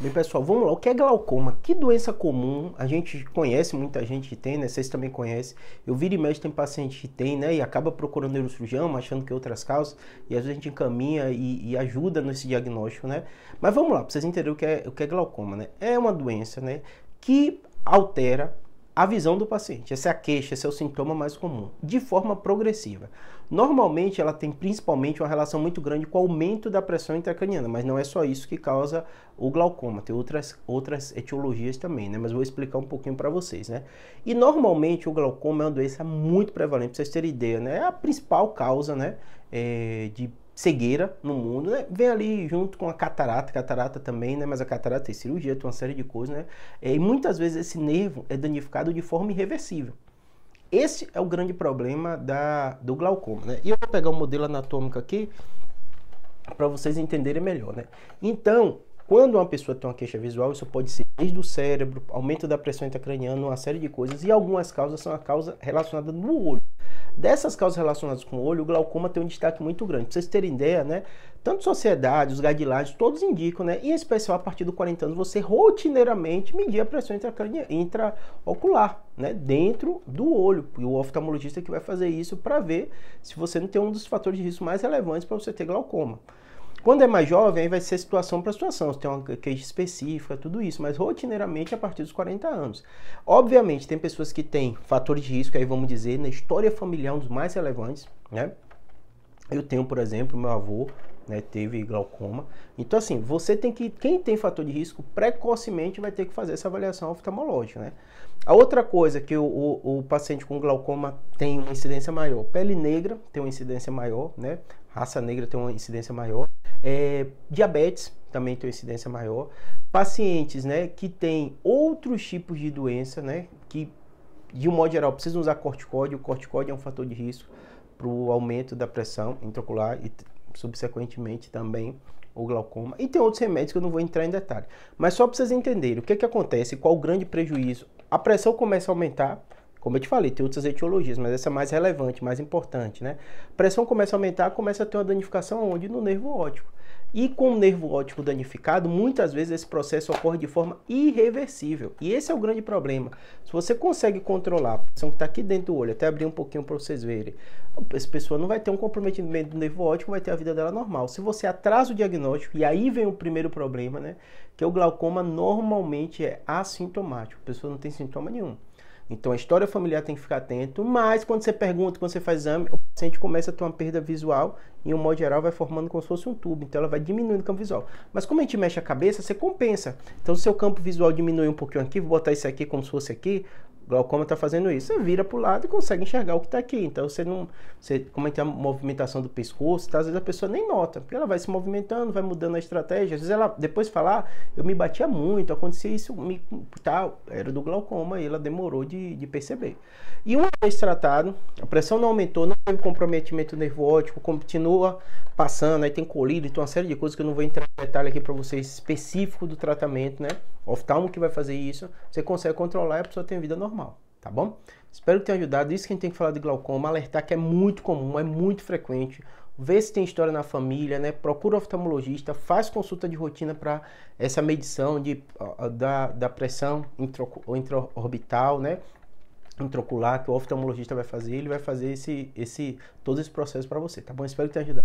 Bem, pessoal, vamos lá. O que é glaucoma? Que doença comum? A gente conhece, muita gente tem, né? Vocês também conhecem. Eu viro e mexe, tem paciente que tem, né? E acaba procurando neurocirurgião, achando que é outras causas. E às vezes a gente encaminha e, e, ajuda nesse diagnóstico, né? Mas vamos lá, pra vocês entenderem o que, é, o que é glaucoma, né? É uma doença, né? Que altera a visão do paciente. Essa é a queixa, esse é o sintoma mais comum, de forma progressiva. Normalmente ela tem principalmente uma relação muito grande com o aumento da pressão intracraniana, mas não é só isso que causa o glaucoma, tem outras, outras etiologias também, né? Mas vou explicar um pouquinho para vocês, né? E normalmente o glaucoma é uma doença muito prevalente, pra vocês terem ideia, né? É a principal causa, né? É, de cegueira no mundo, né? Vem ali junto com a catarata, catarata também, né? Mas a catarata tem é cirurgia, tem uma série de coisas, né? É, e muitas vezes esse nervo é danificado de forma irreversível. Esse é o grande problema da, do glaucoma, né? E eu vou pegar o um modelo anatômico aqui para vocês entenderem melhor, né? Então, quando uma pessoa tem uma queixa visual, isso pode ser desde o cérebro, aumento da pressão intracraniana, uma série de coisas, e algumas causas são a causa relacionada no olho. Dessas causas relacionadas com o olho, o glaucoma tem um destaque muito grande. Para vocês terem ideia, né? Tanto sociedade, os guidelines, todos indicam, né? Em especial a partir dos 40 anos, você rotineiramente medir a pressão intraocular, né? Dentro do olho. E o oftalmologista que vai fazer isso para ver se você não tem um dos fatores de risco mais relevantes para você ter glaucoma. Quando é mais jovem, aí vai ser situação para situação, se tem uma queixa específica, tudo isso, mas rotineiramente a partir dos 40 anos. Obviamente, tem pessoas que têm fatores de risco, aí vamos dizer, na história familiar, um dos mais relevantes, né? Eu tenho, por exemplo, meu avô, né, teve glaucoma. Então, assim, você tem que, quem tem fator de risco, precocemente vai ter que fazer essa avaliação oftalmológica, né? A outra coisa que o, o, o paciente com glaucoma tem uma incidência maior, pele negra tem uma incidência maior, né? Raça negra tem uma incidência maior. É, diabetes também tem incidência maior. Pacientes né, que têm outros tipos de doença, né, que de um modo geral precisam usar corticóide, o corticóide é um fator de risco para o aumento da pressão intraocular e subsequentemente também o glaucoma. E tem outros remédios que eu não vou entrar em detalhe. Mas só para vocês entenderem o que, é que acontece, qual o grande prejuízo. A pressão começa a aumentar, como eu te falei, tem outras etiologias, mas essa é mais relevante, mais importante, né? A pressão começa a aumentar, começa a ter uma danificação onde? No nervo óptico. E com o nervo óptico danificado, muitas vezes esse processo ocorre de forma irreversível. E esse é o grande problema. Se você consegue controlar a pressão que está aqui dentro do olho, até abrir um pouquinho para vocês verem, essa pessoa não vai ter um comprometimento do nervo óptico, vai ter a vida dela normal. Se você atrasa o diagnóstico, e aí vem o primeiro problema, né? Que é o glaucoma normalmente é assintomático, a pessoa não tem sintoma nenhum. Então a história familiar tem que ficar atento, mas quando você pergunta, quando você faz exame, o paciente começa a ter uma perda visual e, o modo geral, vai formando como se fosse um tubo. Então ela vai diminuindo o campo visual. Mas como a gente mexe a cabeça, você compensa. Então, se o seu campo visual diminui um pouquinho aqui, vou botar isso aqui como se fosse aqui, glaucoma está fazendo isso. Você vira para o lado e consegue enxergar o que está aqui. Então você não. Você, como é que é a movimentação do pescoço, tá? às vezes a pessoa nem nota, porque ela vai se movimentando, vai mudando a estratégia. Às vezes ela, depois falar, ah, eu me batia muito, acontecia isso, me, tal, era do glaucoma e ela demorou de, de perceber. E uma vez tratado, a pressão não aumentou, não teve comprometimento nervo óptico continua passando, aí tem colírio, então uma série de coisas que eu não vou entrar em detalhe aqui para vocês específico do tratamento, né? oftalmo que vai fazer isso, você consegue controlar e a pessoa tem vida normal, tá bom? Espero que tenha ajudado. Isso que a gente tem que falar de glaucoma, alertar que é muito comum, é muito frequente. Vê se tem história na família, né? Procura oftalmologista, faz consulta de rotina para essa medição de, da, da pressão intraorbital, né? intraocular que o oftalmologista vai fazer, ele vai fazer esse, esse, todos esses processos para você, tá bom? Espero que tenha ajudado.